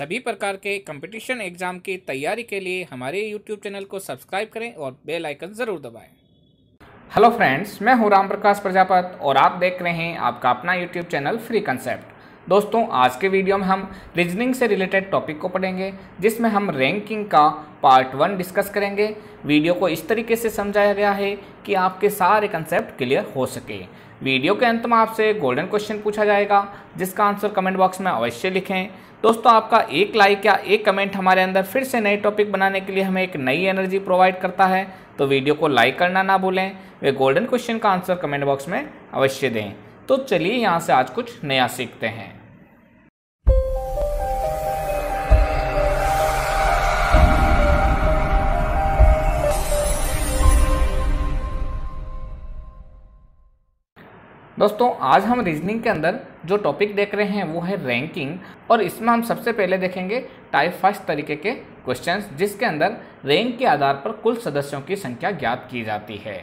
सभी प्रकार के कंपटीशन एग्जाम की तैयारी के लिए हमारे यूट्यूब चैनल को सब्सक्राइब करें और बेल आइकन ज़रूर दबाएं हेलो फ्रेंड्स मैं हूं राम प्रकाश प्रजापत और आप देख रहे हैं आपका अपना यूट्यूब चैनल फ्री कंसेप्ट दोस्तों आज के वीडियो में हम रीजनिंग से रिलेटेड टॉपिक को पढ़ेंगे जिसमें हम रैंकिंग का पार्ट वन डिस्कस करेंगे वीडियो को इस तरीके से समझाया गया है कि आपके सारे कंसेप्ट क्लियर हो सके वीडियो के अंत में आपसे गोल्डन क्वेश्चन पूछा जाएगा जिसका आंसर कमेंट बॉक्स में अवश्य लिखें दोस्तों आपका एक लाइक या एक कमेंट हमारे अंदर फिर से नए टॉपिक बनाने के लिए हमें एक नई एनर्जी प्रोवाइड करता है तो वीडियो को लाइक करना ना भूलें वे गोल्डन क्वेश्चन का आंसर कमेंट बॉक्स में अवश्य दें तो चलिए यहाँ से आज कुछ नया सीखते हैं दोस्तों आज हम रीजनिंग के अंदर जो टॉपिक देख रहे हैं वो है रैंकिंग और इसमें हम सबसे पहले देखेंगे टाइप फर्स्ट तरीके के क्वेश्चंस जिसके अंदर रैंक के आधार पर कुल सदस्यों की संख्या ज्ञात की जाती है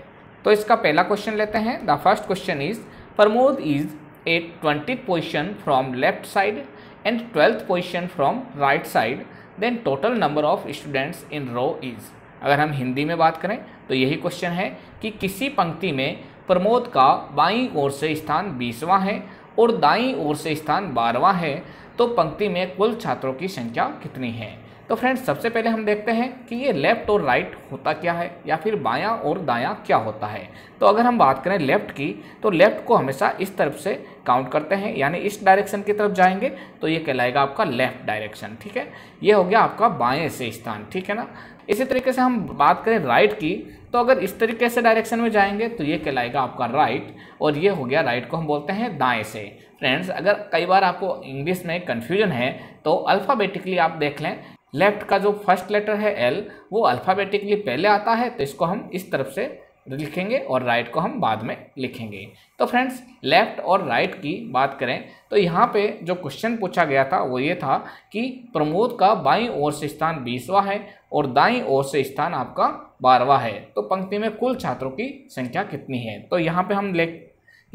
तो इसका पहला क्वेश्चन लेते हैं the first question is Pramod is a twenty position from left side and twelfth position from right side then total number of students in row is अगर हम हिंदी में बात करें तो यही क्वेश्चन है कि किसी पंक्ति में प्रमोद का बाईं ओर से स्थान बीसवां है और दाईं ओर से स्थान बारहवां है तो पंक्ति में कुल छात्रों की संख्या कितनी है तो फ्रेंड्स सबसे पहले हम देखते हैं कि ये लेफ्ट और राइट होता क्या है या फिर बायां और दायां क्या होता है तो अगर हम बात करें लेफ्ट की तो लेफ्ट को हमेशा इस तरफ से काउंट करते हैं यानी इस डायरेक्शन की तरफ जाएंगे तो ये कहलाएगा आपका लेफ्ट डायरेक्शन ठीक है ये हो गया आपका बाएं से स्थान ठीक है ना इसी तरीके से हम बात करें राइट की तो अगर इस तरीके से डायरेक्शन में जाएंगे तो ये कहलाएगा आपका राइट और ये हो गया राइट को हम बोलते हैं दाएँ से फ्रेंड्स अगर कई बार आपको इंग्लिश में कन्फ्यूजन है तो अल्फ़ाबेटिकली आप देख लें लेफ्ट का जो फर्स्ट लेटर है एल वो अल्फ़ाबेटिकली पहले आता है तो इसको हम इस तरफ से लिखेंगे और राइट को हम बाद में लिखेंगे तो फ्रेंड्स लेफ़्ट और राइट की बात करें तो यहाँ पे जो क्वेश्चन पूछा गया था वो ये था कि प्रमोद का बाईं ओर से स्थान बीसवा है और दाईं ओर से स्थान आपका बारहवा है तो पंक्ति में कुल छात्रों की संख्या कितनी है तो यहाँ पे हम ले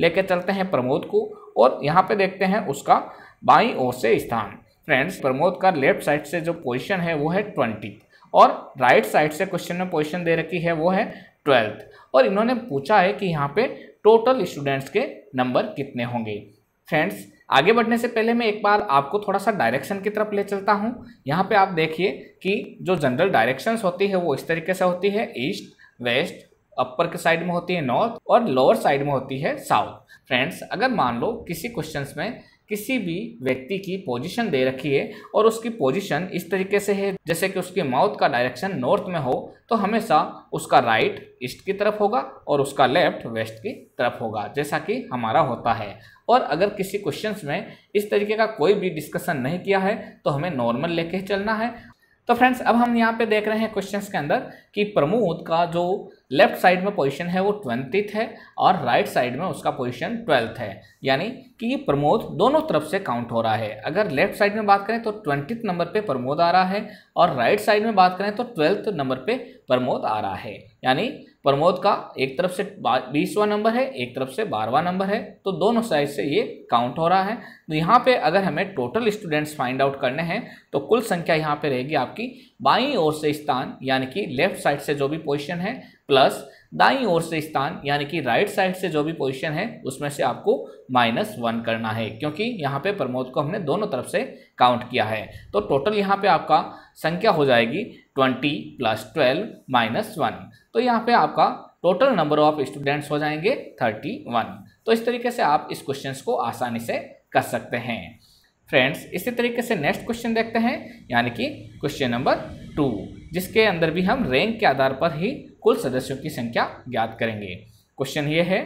लेके चलते हैं प्रमोद को और यहाँ पर देखते हैं उसका बाई ओर से स्थान फ्रेंड्स प्रमोद का लेफ्ट साइड से जो पोजिशन है वो है ट्वेंटी और राइट साइड से क्वेश्चन में पोजीशन दे रखी है वो है ट्वेल्थ और इन्होंने पूछा है कि यहाँ पे टोटल स्टूडेंट्स के नंबर कितने होंगे फ्रेंड्स आगे बढ़ने से पहले मैं एक बार आपको थोड़ा सा डायरेक्शन की तरफ ले चलता हूँ यहाँ पे आप देखिए कि जो जनरल डायरेक्शंस होती है वो इस तरीके से होती है ईस्ट वेस्ट अपर के साइड में होती है नॉर्थ और लोअर साइड में होती है साउथ फ्रेंड्स अगर मान लो किसी क्वेश्चन में किसी भी व्यक्ति की पोजीशन दे रखी है और उसकी पोजीशन इस तरीके से है जैसे कि उसकी माउथ का डायरेक्शन नॉर्थ में हो तो हमेशा उसका राइट ईस्ट की तरफ होगा और उसका लेफ्ट वेस्ट की तरफ होगा जैसा कि हमारा होता है और अगर किसी क्वेश्चन में इस तरीके का कोई भी डिस्कशन नहीं किया है तो हमें नॉर्मल लेके चलना है तो फ्रेंड्स अब हम यहाँ पे देख रहे हैं क्वेश्चंस के अंदर कि प्रमोद का जो लेफ्ट साइड में पोजीशन है वो ट्वेंटिथ है और राइट right साइड में उसका पोजीशन ट्वेल्थ है यानी कि ये प्रमोद दोनों तरफ से काउंट हो रहा है अगर लेफ्ट साइड में बात करें तो ट्वेंटिथ नंबर पे प्रमोद आ रहा है और राइट right साइड में बात करें तो ट्वेल्थ नंबर पे प्रमोद आ रहा है यानी प्रमोद का एक तरफ से बीसवा नंबर है एक तरफ से बारहवा नंबर है तो दोनों साइड से ये काउंट हो रहा है तो यहाँ पे अगर हमें टोटल स्टूडेंट्स फाइंड आउट करने हैं तो कुल संख्या यहाँ पे रहेगी आपकी बाईं ओर से स्थान यानी कि लेफ्ट साइड से जो भी पोजीशन है प्लस दाई ओर से स्थान यानी कि राइट साइड से जो भी पोजीशन है उसमें से आपको माइनस वन करना है क्योंकि यहाँ पे प्रमोद को हमने दोनों तरफ से काउंट किया है तो टोटल यहाँ पे आपका संख्या हो जाएगी twenty plus twelve minus one तो यहाँ पे आपका टोटल नंबर ऑफ स्टूडेंट्स हो जाएंगे थर्टी वन तो इस तरीके से आप इस क्वेश्चन को आसानी से कर सकते हैं फ्रेंड्स इसी तरीके से नेक्स्ट क्वेश्चन देखते हैं यानी कि क्वेश्चन नंबर टू जिसके अंदर भी हम रैंक के आधार पर ही कुल सदस्यों की संख्या ज्ञात करेंगे क्वेश्चन ये है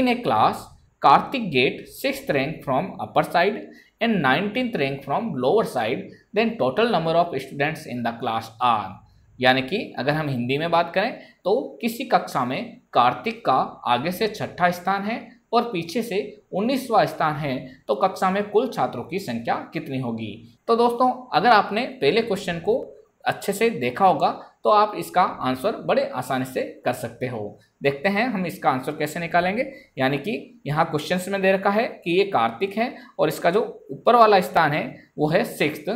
in a class Kartik get six rank from upper side and nineteen rank from lower side then total number of students in the class are यानी कि अगर हम हिंदी में बात करें तो किसी कक्षा में कार्तिक का आगे से छठा स्थान है और पीछे से 19वां स्थान है तो कक्षा में कुल छात्रों की संख्या कितनी होगी तो दोस्तों अगर आपने पहले क्वेश्चन को अच्छे से देखा होगा तो आप इसका आंसर बड़े आसानी से कर सकते हो देखते हैं हम इसका आंसर कैसे निकालेंगे यानी कि यहाँ क्वेश्चन में दे रखा है कि ये कार्तिक है और इसका जो ऊपर वाला स्थान है वो है सिक्स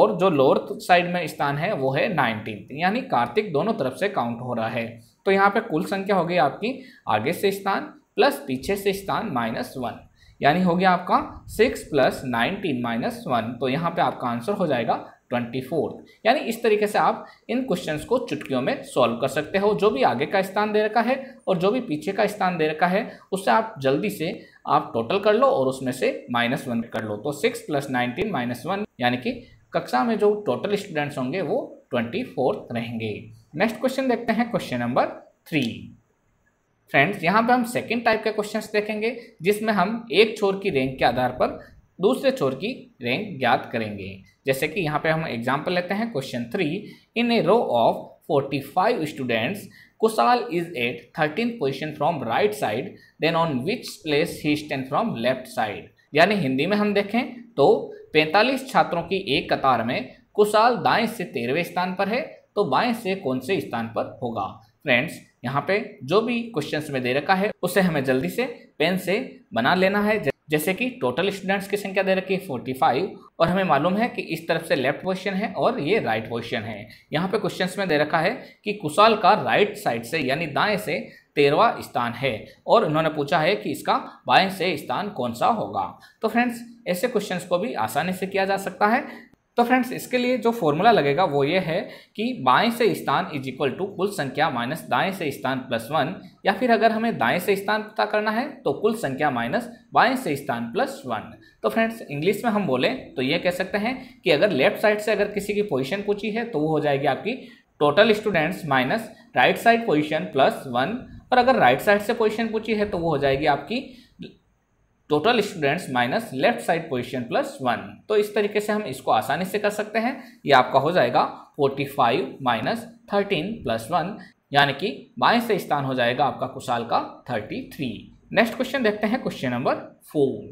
और जो लोअर साइड में स्थान है वो है नाइनटीन यानी कार्तिक दोनों तरफ से काउंट हो रहा है तो यहाँ पे कुल संख्या होगी आपकी आगे से स्थान प्लस पीछे से स्थान माइनस वन यानी हो गया आपका six plus nineteen minus one तो यहाँ पे आपका आंसर हो जाएगा ट्वेंटी फोर्थ यानी इस तरीके से आप इन क्वेश्चंस को चुटकियों में सॉल्व कर सकते हो जो भी आगे का स्थान दे रखा है और जो भी पीछे का स्थान दे रखा है उससे आप जल्दी से आप टोटल कर लो और उसमें से माइनस वन कर लो तो six plus nineteen minus one यानी कि कक्षा में जो टोटल स्टूडेंट्स होंगे वो ट्वेंटी फोर्थ रहेंगे नेक्स्ट क्वेश्चन देखते हैं क्वेश्चन नंबर थ्री फ्रेंड्स यहाँ पे हम सेकेंड टाइप के क्वेश्चंस देखेंगे जिसमें हम एक छोर की रैंक के आधार पर दूसरे छोर की रैंक ज्ञात करेंगे जैसे कि यहाँ पे हम एग्जाम्पल लेते हैं question three in a row of forty five students Kushal is at thirteen position from right side then on which place he stand from left side यानी हिंदी में हम देखें तो पैंतालीस छात्रों की एक कतार में कुशाल दाएं से तेरहवें स्थान पर है तो बाएँ से कौन से स्थान पर होगा फ्रेंड्स यहाँ पे जो भी क्वेश्चन में दे रखा है उसे हमें जल्दी से पेन से बना लेना है जैसे कि टोटल स्टूडेंट्स की संख्या दे रखी है 45 और हमें मालूम है कि इस तरफ से लेफ्ट क्वेश्चन है और ये राइट क्वेश्चन है यहाँ पे क्वेश्चंस में दे रखा है कि कुशाल का राइट साइड से यानी दाएं से तेरवा स्थान है और उन्होंने पूछा है कि इसका बाएं से स्थान कौन सा होगा तो फ्रेंड्स ऐसे क्वेश्चंस को भी आसानी से किया जा सकता है तो फ्रेंड्स इसके लिए जो फॉर्मूला लगेगा वो ये है कि बाएं से स्थान इज इक्वल टू कुल संख्या माइनस दाएं से स्थान प्लस वन या फिर अगर हमें दाएं से स्थान पता करना है तो कुल संख्या माइनस बाएं से स्थान प्लस वन तो फ्रेंड्स इंग्लिश में हम बोले तो ये कह सकते हैं कि अगर लेफ्ट साइड से अगर किसी की पोजिशन पूछी है तो वो हो जाएगी आपकी total students minus right side position plus one और अगर राइट साइड से पोजिशन पूछी है तो वो हो जाएगी आपकी total students minus left side position plus one तो इस तरीके से हम इसको आसानी से कर सकते हैं ये आपका हो जाएगा forty five minus thirteen plus one यानी कि बाएं से स्थान हो जाएगा आपका कुशाल का थर्टी थ्री नेक्स्ट क्वेश्चन देखते हैं क्वेश्चन नंबर फोर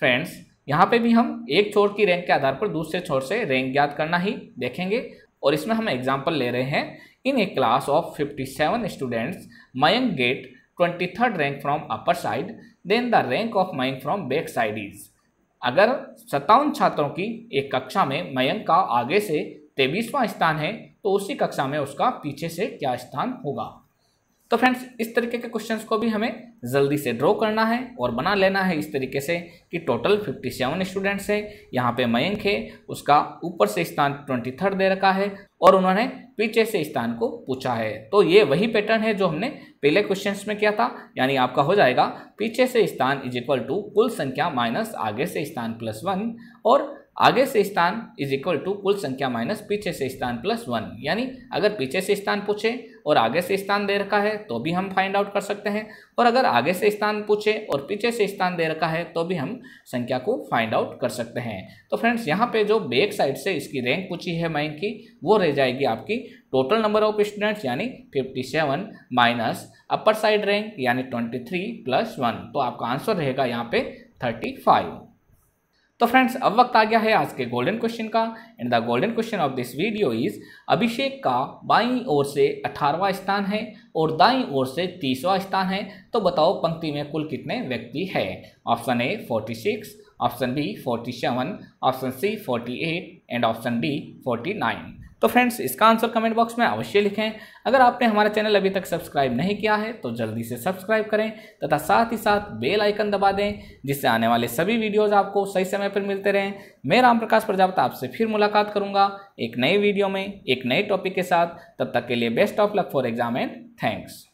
फ्रेंड्स यहाँ पे भी हम एक छोर की रैंक के आधार पर दूसरे छोर से रैंक ज्ञात करना ही देखेंगे और इसमें हम एग्जाम्पल ले रहे हैं in a class of fifty seven students Mayank get 23rd rank from upper side then the rank of mayank from back side is अगर सत्तावन छात्रों की एक कक्षा में मयंक का आगे से तेईसवां स्थान है तो उसी कक्षा में उसका पीछे से क्या स्थान होगा तो फ्रेंड्स इस तरीके के क्वेश्चंस को भी हमें जल्दी से ड्रॉ करना है और बना लेना है इस तरीके से कि टोटल फिफ्टी सेवन स्टूडेंट्स है यहाँ पे मयंक है उसका ऊपर से स्थान ट्वेंटी थर्ड दे रखा है और उन्होंने पीछे से स्थान को पूछा है तो ये वही पैटर्न है जो हमने पहले क्वेश्चन में किया था यानी आपका हो जाएगा पीछे से स्थान इज इक्वल टू कुल संख्या माइनस आगे से स्थान प्लस वन और आगे से स्थान इज इक्वल टू कुल संख्या माइनस पीछे से स्थान प्लस वन यानी अगर पीछे से स्थान पूछे और आगे से स्थान दे रखा है तो भी हम फाइंड आउट कर सकते हैं और अगर आगे से स्थान पूछे और पीछे से स्थान दे रखा है तो भी हम संख्या को फाइंड आउट कर सकते हैं तो फ्रेंड्स यहाँ पे जो बैक साइड से इसकी रैंक पूछी है माइंड की वो रह जाएगी आपकी टोटल नंबर ऑफ स्टूडेंट्स यानी 57 माइनस अपर साइड रैंक यानी 23 प्लस वन तो आपका आंसर रहेगा यहाँ पे थर्टी तो फ्रेंड्स अब वक्त आ गया है आज के गोल्डन क्वेश्चन का and the golden question of this video is Abhishek का बाई ओर से अठारहवां स्थान है और दाई ओर से तीसवा स्थान है तो बताओ पंक्ति में कुल कितने व्यक्ति है option A forty six option B forty seven option C forty eight and option D forty nine तो फ्रेंड्स इसका आंसर कमेंट बॉक्स में अवश्य लिखें अगर आपने हमारा चैनल अभी तक सब्सक्राइब नहीं किया है तो जल्दी से सब्सक्राइब करें तथा साथ ही साथ बेल आइकन दबा दें जिससे आने वाले सभी वीडियोज़ आपको सही समय पर मिलते रहें मैं राम प्रकाश प्रजापत आपसे फिर मुलाकात करूँगा एक नए वीडियो में एक नए टॉपिक के साथ तब तक के लिए best of luck for exam and thanks